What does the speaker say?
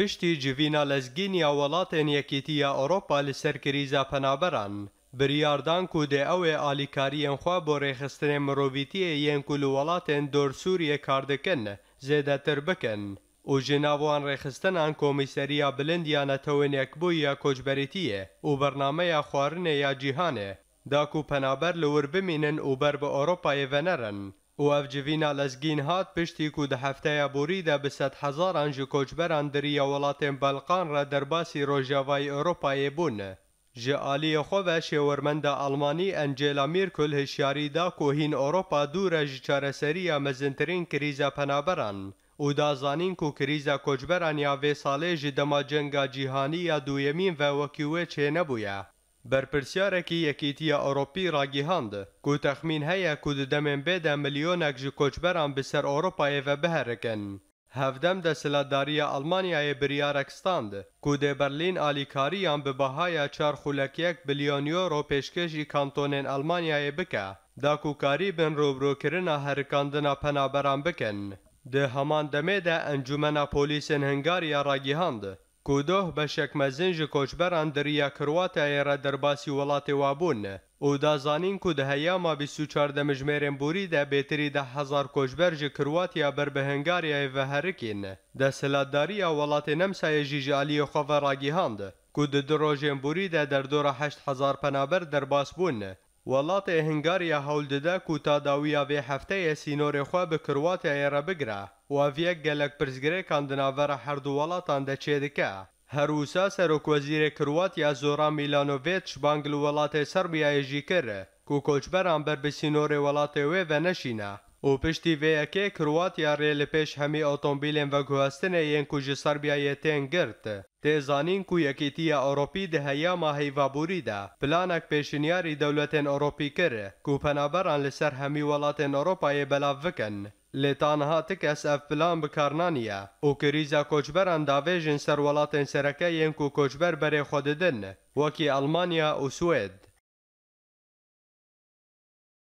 پشتی جوینا لەزگینیا وڵاتێن یەکێتیە ئەوروپا لەسەر کریزا پەنابەران بریاردان کو دێ ئەوێ ئالیکاریەن خوا بۆ ڕێخستنێ مرۆڤیتیە یەنکول وڵاتێن دۆرسوریە کاردەکەن زێدەتر بکەن و ژناوان ڕێخستنان کۆمیسەریا بلندیانە تەوێنێک بووی یا کۆچبەرێتیە و بەرنمەیە خواردنێ یا جیهانێ داکو پەنابەر لەور بمینن و بەر بە ئۆروپایە ڤەنەرن و افجوینا لزگین هات پشتی کو ده هفته بوریده به صد هزاران جه کوچبران دریه ولاتین بلقان را در باسی روژاوای اروپای بون. جه آلی خو و شورمند آلمانی انجلا میرکل هشیاری دا که اروپا دو جه چارسری مزنترین کریز پنابران. او دا زانین کو کریزه کوچبران یا وی ساله جه دما جیهانی یا دویمین و وکیوه چه نبویه. بەرپرسیارێکی یەکیتیە ئەوروپی ڕاگیهاند کو تەخمین هەیە کو دەمێن بێدە ملیۆنێک ji کۆچبەران بەسەر ئۆروپایێڤە بهەرەکەن. هەفدەم دەسەلاداریە ئەلمانیایە بریارەکستاند کو دێ بەرلین ئالیکاریان بە بەهایە چارخولەکیەک بلیۆنیۆرۆ پێشکەژی بکه، دا کو داکوکاری بن ڕۆبرۆکردنە هەرکاندنە پەنابەران همان دمی هەمان دەمێدە پولیس پۆلیسن را ڕاگیهاند کۆدۆه بە شەکمەزن ji کۆچبەران دەریاکڕواتایە ڕە دەرباسی وڵاتی وابوون û dazanîn ku di heyama bîsûçar de mijmerên borî de bêtirî de hezar koçber ji Kirwatiya berbihingariyayê veherikîn. De siladdariya welatê Nemsayê jî ji aliyê xwe ve ragîhand, ku di du rojên borî de derdora heşt hezar penaber derbas bûn وڵاتێ هنگاریە هەولدەدا و تاداویە بێ هەفتەیە سینۆرێخوا بە کرواتە ئێرە بگرە واڤەک گەلک پرزگرێکان دناڤەرە هەردوو وڵاتان دەچێ دکە. هەروسا سەرۆکۆزیرە کرواتیا زۆرا میلانۆڤێتش بانگل وڵاتێ سربیایەژی کرد. و کۆچبەران بەر بە سینۆرێ وڵاتێ وێ بە نەشینە او پشتی اکی کرواتیا ڕێ ریل پیش هەمی ئۆتۆمبیلێن و گوهستنەیەن کو ji سربیایە تێن گرت. زانین کو یەکێتیە ماهی وابوری ده، پلانک پیشنیاری دولت اروپی کرد کو پەنابەران لەسەر هەمی وڵاتێن ئەوروپایە بەلاو لتان لێتانها تک اف پلان بکارنانیە و کریزا کۆچبەران سر ولات وڵاتێن سەرەکەیەن کو کوچبر بره خوددن. وکی المانیا و سوید.